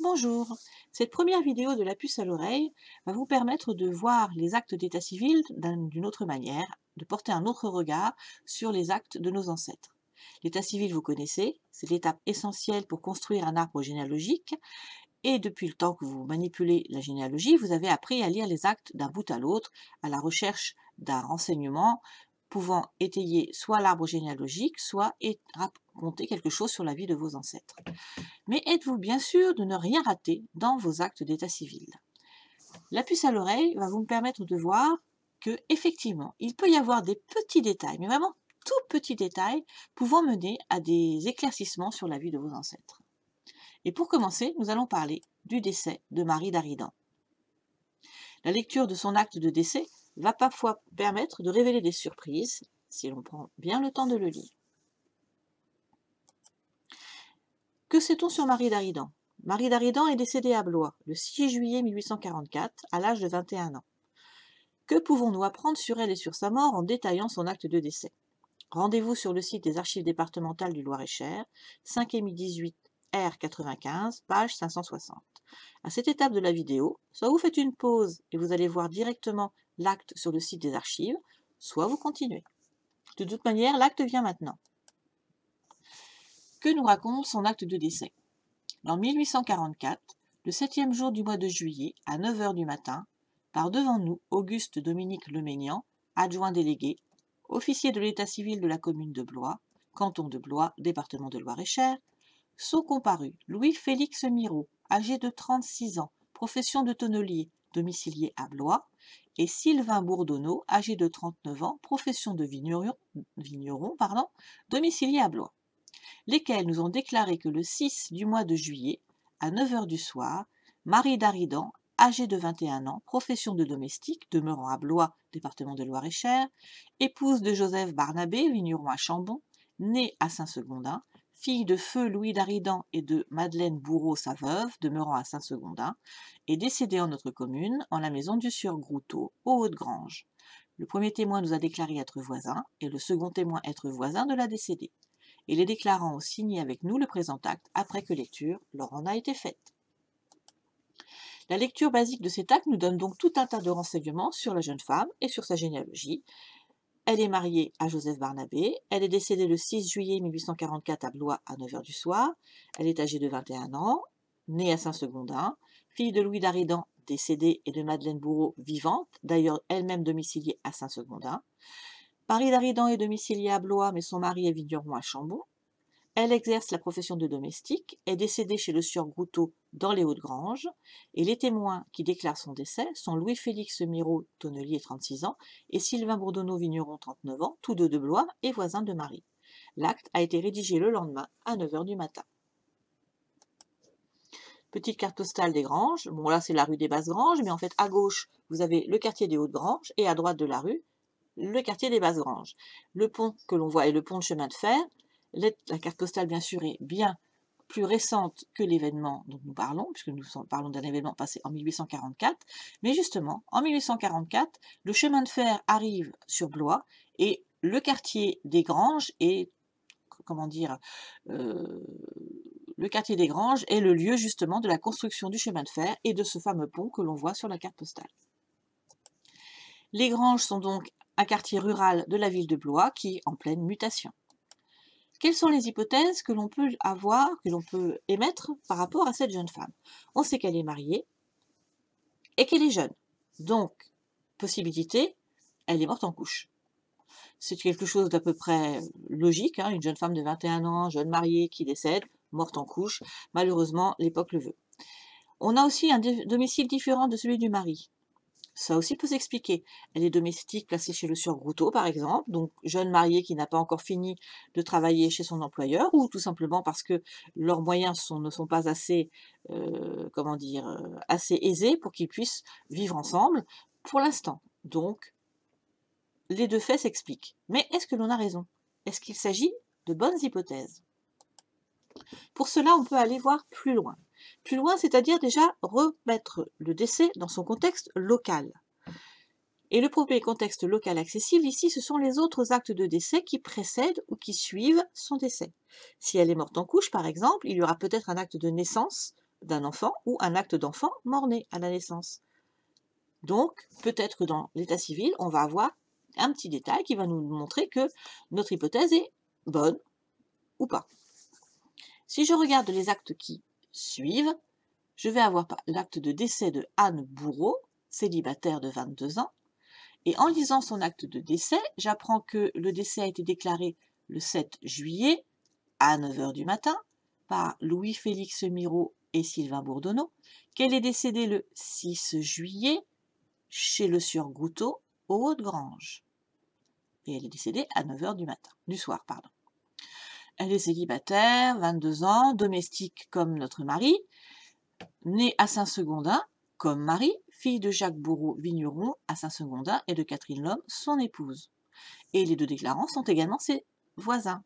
Bonjour, cette première vidéo de la puce à l'oreille va vous permettre de voir les actes d'état civil d'une autre manière, de porter un autre regard sur les actes de nos ancêtres. L'état civil, vous connaissez, c'est l'étape essentielle pour construire un arbre généalogique et depuis le temps que vous manipulez la généalogie, vous avez appris à lire les actes d'un bout à l'autre à la recherche d'un renseignement pouvant étayer soit l'arbre généalogique, soit raconter quelque chose sur la vie de vos ancêtres mais êtes-vous bien sûr de ne rien rater dans vos actes d'état civil La puce à l'oreille va vous permettre de voir que, effectivement, il peut y avoir des petits détails, mais vraiment tout petits détails, pouvant mener à des éclaircissements sur la vie de vos ancêtres. Et pour commencer, nous allons parler du décès de Marie d'Aridan. La lecture de son acte de décès va parfois permettre de révéler des surprises si l'on prend bien le temps de le lire. Que sait-on sur Marie d'Aridan Marie d'Aridan est décédée à Blois le 6 juillet 1844 à l'âge de 21 ans. Que pouvons-nous apprendre sur elle et sur sa mort en détaillant son acte de décès Rendez-vous sur le site des archives départementales du Loir-et-Cher, 5e 18 R95, page 560. À cette étape de la vidéo, soit vous faites une pause et vous allez voir directement l'acte sur le site des archives, soit vous continuez. De toute manière, l'acte vient maintenant. Que nous raconte son acte de décès En 1844, le septième jour du mois de juillet, à 9 h du matin, par devant nous Auguste Dominique Lemaignan, adjoint délégué, officier de l'état civil de la commune de Blois, canton de Blois, département de Loire-et-Cher, sont comparus Louis-Félix Miro, âgé de 36 ans, profession de tonnelier, domicilié à Blois, et Sylvain Bourdonneau, âgé de 39 ans, profession de vigneron, vigneron domicilié à Blois lesquels nous ont déclaré que le 6 du mois de juillet, à 9 heures du soir, Marie Daridan, âgée de 21 ans, profession de domestique, demeurant à Blois, département de Loire-et-Cher, épouse de Joseph Barnabé, vigneron à Chambon, née à Saint-Secondin, fille de feu Louis Daridan et de Madeleine Bourreau, sa veuve, demeurant à Saint-Secondin, est décédée en notre commune, en la maison du sieur Grouteau, aux hautes grange Le premier témoin nous a déclaré être voisin et le second témoin être voisin de la décédée et les déclarants ont signé avec nous le présent acte après que lecture leur en a été faite. La lecture basique de cet acte nous donne donc tout un tas de renseignements sur la jeune femme et sur sa généalogie. Elle est mariée à Joseph Barnabé, elle est décédée le 6 juillet 1844 à Blois à 9h du soir, elle est âgée de 21 ans, née à Saint-Secondin, fille de Louis d'Aridan décédée et de Madeleine Bourreau vivante, d'ailleurs elle-même domiciliée à Saint-Secondin. Marie d'Aridan est domiciliée à Blois, mais son mari est vigneron à Chambon. Elle exerce la profession de domestique, est décédée chez le sieur Grouteau dans les Hautes Granges. et les témoins qui déclarent son décès sont Louis-Félix Miro, tonnelier 36 ans, et Sylvain Bourdonneau, vigneron 39 ans, tous deux de Blois et voisins de Marie. L'acte a été rédigé le lendemain à 9h du matin. Petite carte postale des Granges. Bon, là, c'est la rue des Basses-Granges, mais en fait, à gauche, vous avez le quartier des Hautes-Granges et à droite de la rue, le quartier des Basses-Granges. Le pont que l'on voit est le pont de chemin de fer. La carte postale, bien sûr, est bien plus récente que l'événement dont nous parlons, puisque nous parlons d'un événement passé en 1844. Mais justement, en 1844, le chemin de fer arrive sur Blois et le quartier des Granges est, comment dire, euh, le quartier des Granges est le lieu justement de la construction du chemin de fer et de ce fameux pont que l'on voit sur la carte postale. Les Granges sont donc un quartier rural de la ville de Blois qui est en pleine mutation. Quelles sont les hypothèses que l'on peut avoir, que l'on peut émettre par rapport à cette jeune femme On sait qu'elle est mariée et qu'elle est jeune. Donc, possibilité, elle est morte en couche. C'est quelque chose d'à peu près logique, hein, une jeune femme de 21 ans, jeune mariée qui décède, morte en couche, malheureusement l'époque le veut. On a aussi un domicile différent de celui du mari. Ça aussi peut s'expliquer. Elle est domestique placée chez le surgrouteau, par exemple, donc jeune marié qui n'a pas encore fini de travailler chez son employeur, ou tout simplement parce que leurs moyens ne sont pas assez, euh, comment dire, euh, assez aisés pour qu'ils puissent vivre ensemble pour l'instant. Donc, les deux faits s'expliquent. Mais est-ce que l'on a raison Est-ce qu'il s'agit de bonnes hypothèses Pour cela, on peut aller voir plus loin plus loin, c'est-à-dire déjà remettre le décès dans son contexte local. Et le premier contexte local accessible, ici, ce sont les autres actes de décès qui précèdent ou qui suivent son décès. Si elle est morte en couche, par exemple, il y aura peut-être un acte de naissance d'un enfant ou un acte d'enfant mort-né à la naissance. Donc, peut-être que dans l'état civil, on va avoir un petit détail qui va nous montrer que notre hypothèse est bonne ou pas. Si je regarde les actes qui suivent. Je vais avoir l'acte de décès de Anne Bourreau, célibataire de 22 ans. Et en lisant son acte de décès, j'apprends que le décès a été déclaré le 7 juillet à 9h du matin par Louis-Félix Miro et Sylvain Bourdonneau, qu'elle est décédée le 6 juillet chez le sieur goutteau au Haut-de-Grange. Et elle est décédée à 9h du matin, du soir, pardon. Elle est célibataire, 22 ans, domestique comme notre mari, née à Saint-Secondin, comme Marie, fille de Jacques Bourreau Vigneron à Saint-Secondin et de Catherine Lhomme, son épouse. Et les deux déclarants sont également ses voisins.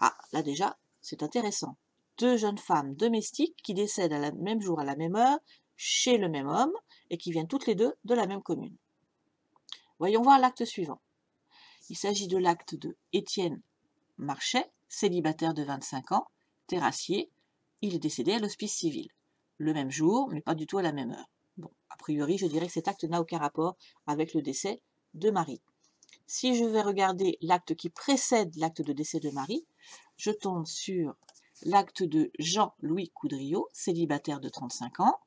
Ah, là déjà, c'est intéressant. Deux jeunes femmes domestiques qui décèdent à la même jour, à la même heure, chez le même homme, et qui viennent toutes les deux de la même commune. Voyons voir l'acte suivant. Il s'agit de l'acte de Étienne Marchais, célibataire de 25 ans, terrassier, il est décédé à l'hospice civil. Le même jour, mais pas du tout à la même heure. Bon, a priori, je dirais que cet acte n'a aucun rapport avec le décès de Marie. Si je vais regarder l'acte qui précède l'acte de décès de Marie, je tombe sur l'acte de Jean-Louis Coudriot, célibataire de 35 ans.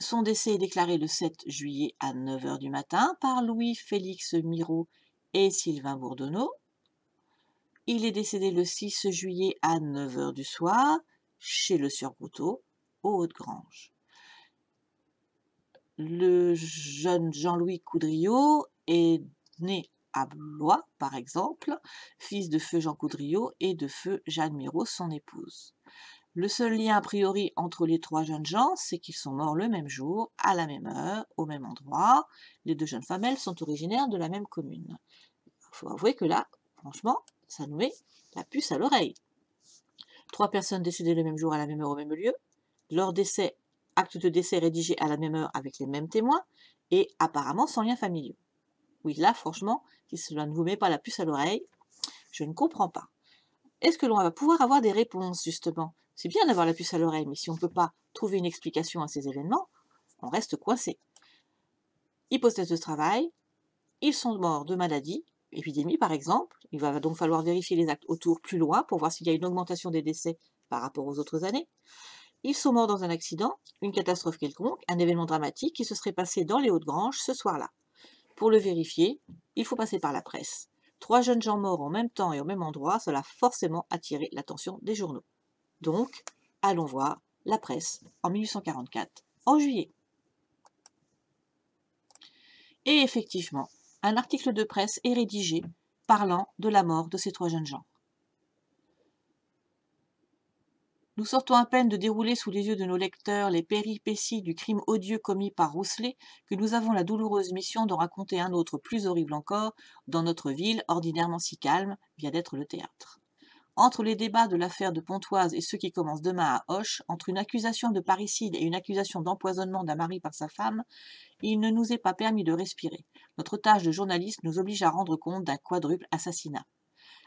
Son décès est déclaré le 7 juillet à 9h du matin par Louis-Félix Miro et Sylvain Bourdonneau. Il est décédé le 6 juillet à 9h du soir, chez le sieur au Haut-de-Grange. Le jeune Jean-Louis Coudriot est né à Blois, par exemple, fils de feu Jean Coudriot et de feu Jeanne Miro, son épouse. Le seul lien a priori entre les trois jeunes gens, c'est qu'ils sont morts le même jour, à la même heure, au même endroit. Les deux jeunes femmes, elles, sont originaires de la même commune. Il faut avouer que là, franchement, ça nous met la puce à l'oreille. Trois personnes décédées le même jour à la même heure au même lieu. Leur décès, acte de décès rédigé à la même heure avec les mêmes témoins et apparemment sans lien familial. Oui, là, franchement, si cela ne vous met pas la puce à l'oreille, je ne comprends pas. Est-ce que l'on va pouvoir avoir des réponses, justement C'est bien d'avoir la puce à l'oreille, mais si on ne peut pas trouver une explication à ces événements, on reste coincé. Hypothèse de travail, ils sont morts de maladie, épidémie, par exemple, il va donc falloir vérifier les actes autour plus loin pour voir s'il y a une augmentation des décès par rapport aux autres années. Ils sont morts dans un accident, une catastrophe quelconque, un événement dramatique qui se serait passé dans les Hautes-Granges ce soir-là. Pour le vérifier, il faut passer par la presse. Trois jeunes gens morts en même temps et au même endroit, cela a forcément attiré l'attention des journaux. Donc, allons voir la presse en 1844, en juillet. Et effectivement, un article de presse est rédigé parlant de la mort de ces trois jeunes gens. Nous sortons à peine de dérouler sous les yeux de nos lecteurs les péripéties du crime odieux commis par Rousselet que nous avons la douloureuse mission d'en raconter un autre plus horrible encore dans notre ville ordinairement si calme vient d'être le théâtre. Entre les débats de l'affaire de Pontoise et ceux qui commencent demain à Hoche, entre une accusation de parricide et une accusation d'empoisonnement d'un mari par sa femme, il ne nous est pas permis de respirer. Notre tâche de journaliste nous oblige à rendre compte d'un quadruple assassinat.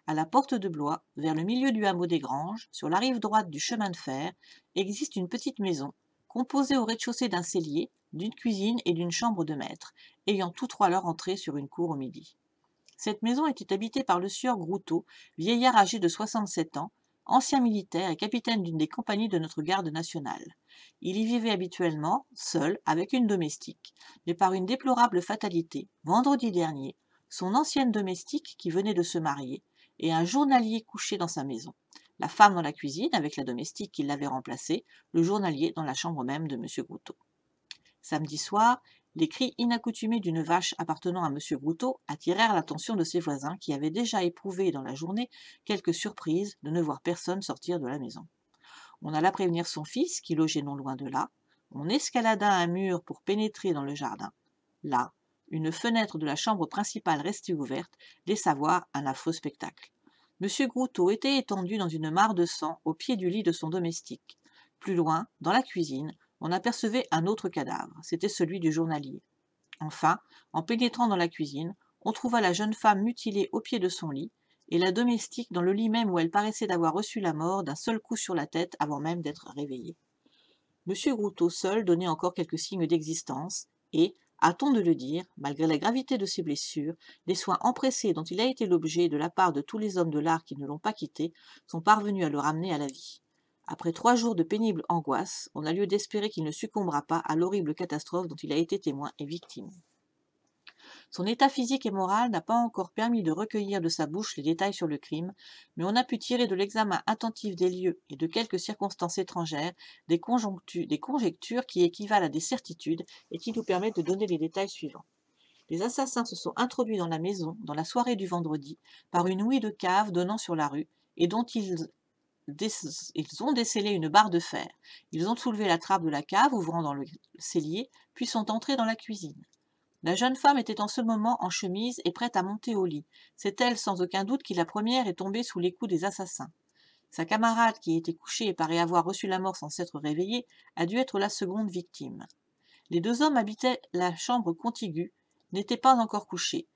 À la porte de Blois, vers le milieu du hameau des Granges, sur la rive droite du chemin de fer, existe une petite maison, composée au rez-de-chaussée d'un cellier, d'une cuisine et d'une chambre de maître, ayant tous trois leur entrée sur une cour au midi. Cette maison était habitée par le sieur Grouteau, vieillard âgé de 67 ans, ancien militaire et capitaine d'une des compagnies de notre garde nationale. Il y vivait habituellement, seul, avec une domestique, mais par une déplorable fatalité, vendredi dernier, son ancienne domestique qui venait de se marier, et un journalier couché dans sa maison, la femme dans la cuisine avec la domestique qui l'avait remplacée, le journalier dans la chambre même de M. Grouteau. Samedi soir, les cris inaccoutumés d'une vache appartenant à M. Brouteau attirèrent l'attention de ses voisins qui avaient déjà éprouvé dans la journée quelques surprises de ne voir personne sortir de la maison. On alla prévenir son fils qui logeait non loin de là. On escalada un mur pour pénétrer dans le jardin. Là, une fenêtre de la chambre principale restée ouverte laissa voir un affreux spectacle. M. Groutot était étendu dans une mare de sang au pied du lit de son domestique. Plus loin, dans la cuisine, on apercevait un autre cadavre, c'était celui du journalier. Enfin, en pénétrant dans la cuisine, on trouva la jeune femme mutilée au pied de son lit, et la domestique dans le lit même où elle paraissait d'avoir reçu la mort d'un seul coup sur la tête avant même d'être réveillée. M. Grouteau seul donnait encore quelques signes d'existence, et, a-t-on de le dire, malgré la gravité de ses blessures, les soins empressés dont il a été l'objet de la part de tous les hommes de l'art qui ne l'ont pas quitté sont parvenus à le ramener à la vie. Après trois jours de pénible angoisse, on a lieu d'espérer qu'il ne succombera pas à l'horrible catastrophe dont il a été témoin et victime. Son état physique et moral n'a pas encore permis de recueillir de sa bouche les détails sur le crime, mais on a pu tirer de l'examen attentif des lieux et de quelques circonstances étrangères des, des conjectures qui équivalent à des certitudes et qui nous permettent de donner les détails suivants. Les assassins se sont introduits dans la maison dans la soirée du vendredi par une ouïe de cave donnant sur la rue et dont ils ils ont décelé une barre de fer. Ils ont soulevé la trappe de la cave, ouvrant dans le cellier, puis sont entrés dans la cuisine. La jeune femme était en ce moment en chemise et prête à monter au lit. C'est elle, sans aucun doute, qui la première est tombée sous les coups des assassins. Sa camarade, qui était couchée et paraît avoir reçu la mort sans s'être réveillée, a dû être la seconde victime. Les deux hommes habitaient la chambre contiguë, n'étaient pas encore couchés,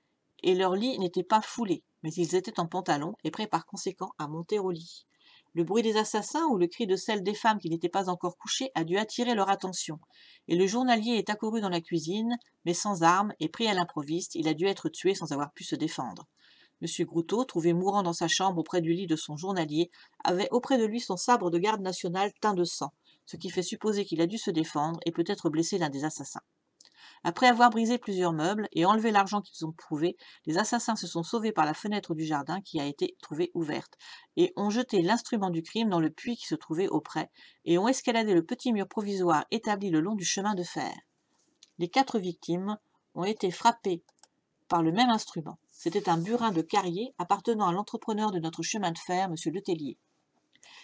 et leur lit n'était pas foulé, mais ils étaient en pantalon et prêts par conséquent à monter au lit. Le bruit des assassins ou le cri de celle des femmes qui n'étaient pas encore couchées a dû attirer leur attention, et le journalier est accouru dans la cuisine, mais sans armes et pris à l'improviste, il a dû être tué sans avoir pu se défendre. M. Grouteau, trouvé mourant dans sa chambre auprès du lit de son journalier, avait auprès de lui son sabre de garde nationale teint de sang, ce qui fait supposer qu'il a dû se défendre et peut-être blesser l'un des assassins. Après avoir brisé plusieurs meubles et enlevé l'argent qu'ils ont trouvé, les assassins se sont sauvés par la fenêtre du jardin qui a été trouvée ouverte et ont jeté l'instrument du crime dans le puits qui se trouvait auprès et ont escaladé le petit mur provisoire établi le long du chemin de fer. Les quatre victimes ont été frappées par le même instrument. C'était un burin de carrier appartenant à l'entrepreneur de notre chemin de fer, M. Letellier.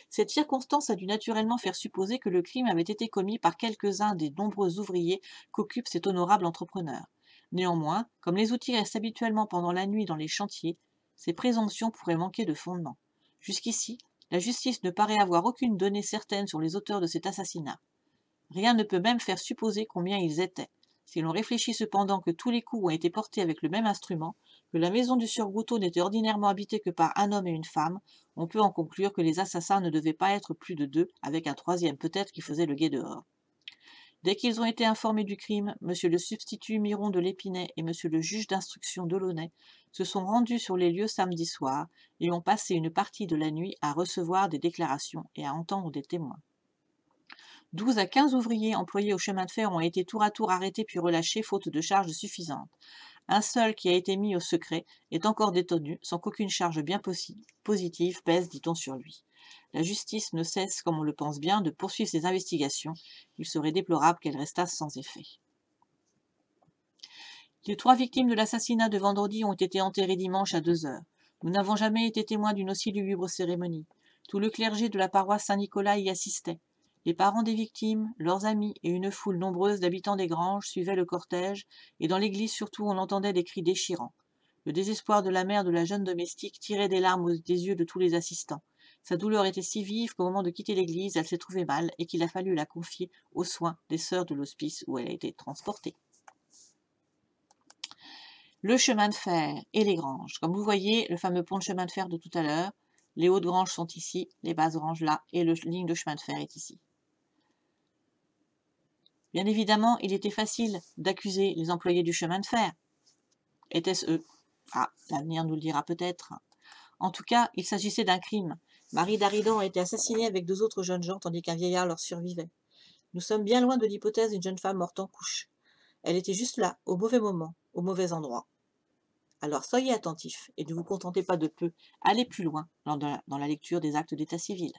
Cette circonstance a dû naturellement faire supposer que le crime avait été commis par quelques-uns des nombreux ouvriers qu'occupe cet honorable entrepreneur. Néanmoins, comme les outils restent habituellement pendant la nuit dans les chantiers, ces présomptions pourraient manquer de fondement. Jusqu'ici, la justice ne paraît avoir aucune donnée certaine sur les auteurs de cet assassinat. Rien ne peut même faire supposer combien ils étaient. Si l'on réfléchit cependant que tous les coups ont été portés avec le même instrument, que la maison du sieur n'était ordinairement habitée que par un homme et une femme, on peut en conclure que les assassins ne devaient pas être plus de deux, avec un troisième peut-être qui faisait le guet dehors. Dès qu'ils ont été informés du crime, M. le substitut Miron de l'Épinay et M. le juge d'instruction Delaunay se sont rendus sur les lieux samedi soir et ont passé une partie de la nuit à recevoir des déclarations et à entendre des témoins. Douze à quinze ouvriers employés au chemin de fer ont été tour à tour arrêtés puis relâchés faute de charges suffisantes. Un seul qui a été mis au secret est encore détenu sans qu'aucune charge bien positive pèse, dit-on, sur lui. La justice ne cesse, comme on le pense bien, de poursuivre ses investigations. Il serait déplorable qu'elle restasse sans effet. Les trois victimes de l'assassinat de vendredi ont été enterrées dimanche à deux heures. Nous n'avons jamais été témoins d'une aussi lugubre cérémonie. Tout le clergé de la paroisse Saint-Nicolas y assistait. Les parents des victimes, leurs amis et une foule nombreuse d'habitants des granges suivaient le cortège, et dans l'église surtout on entendait des cris déchirants. Le désespoir de la mère de la jeune domestique tirait des larmes des yeux de tous les assistants. Sa douleur était si vive qu'au moment de quitter l'église, elle s'est trouvée mal et qu'il a fallu la confier aux soins des sœurs de l'hospice où elle a été transportée. Le chemin de fer et les granges. Comme vous voyez, le fameux pont de chemin de fer de tout à l'heure, les hautes granges sont ici, les basses granges là, et la ligne de chemin de fer est ici. Bien évidemment, il était facile d'accuser les employés du chemin de fer. était ce eux Ah, l'avenir nous le dira peut-être. En tout cas, il s'agissait d'un crime. Marie Daridan a été assassinée avec deux autres jeunes gens tandis qu'un vieillard leur survivait. Nous sommes bien loin de l'hypothèse d'une jeune femme morte en couche. Elle était juste là, au mauvais moment, au mauvais endroit. Alors soyez attentifs et ne vous contentez pas de peu, allez plus loin dans la lecture des actes d'état civil.